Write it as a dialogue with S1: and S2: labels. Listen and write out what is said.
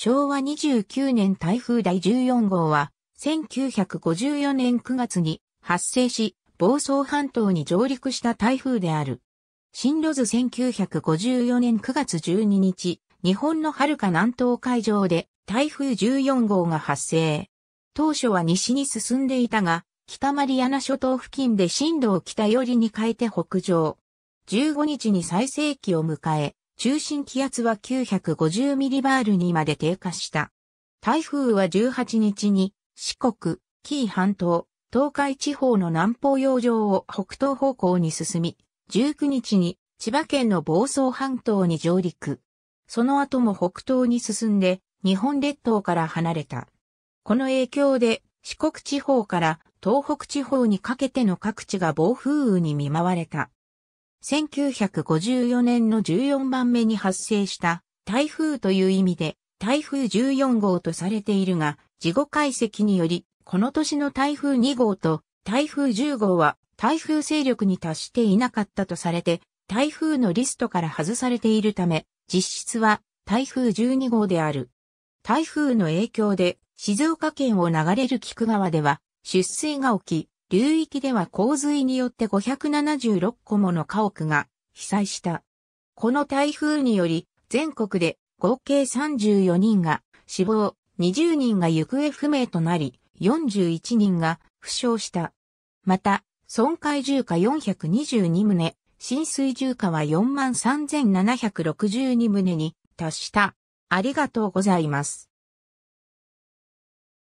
S1: 昭和29年台風第14号は、1954年9月に発生し、房総半島に上陸した台風である。進路図1954年9月12日、日本の遥か南東海上で台風14号が発生。当初は西に進んでいたが、北マリアナ諸島付近で進路を北寄りに変えて北上。15日に最盛期を迎え、中心気圧は950ミリバールにまで低下した。台風は18日に四国、紀伊半島、東海地方の南方洋上を北東方向に進み、19日に千葉県の房総半島に上陸。その後も北東に進んで日本列島から離れた。この影響で四国地方から東北地方にかけての各地が暴風雨に見舞われた。1954年の14番目に発生した台風という意味で台風14号とされているが、事後解析により、この年の台風2号と台風10号は台風勢力に達していなかったとされて、台風のリストから外されているため、実質は台風12号である。台風の影響で静岡県を流れる菊川では出水が起き、流域では洪水によって576個もの家屋が被災した。この台風により、全国で合計34人が死亡、20人が行方不明となり、41人が負傷した。また、損壊住家422棟、浸水住家は43,762棟に達した。ありがとうございます。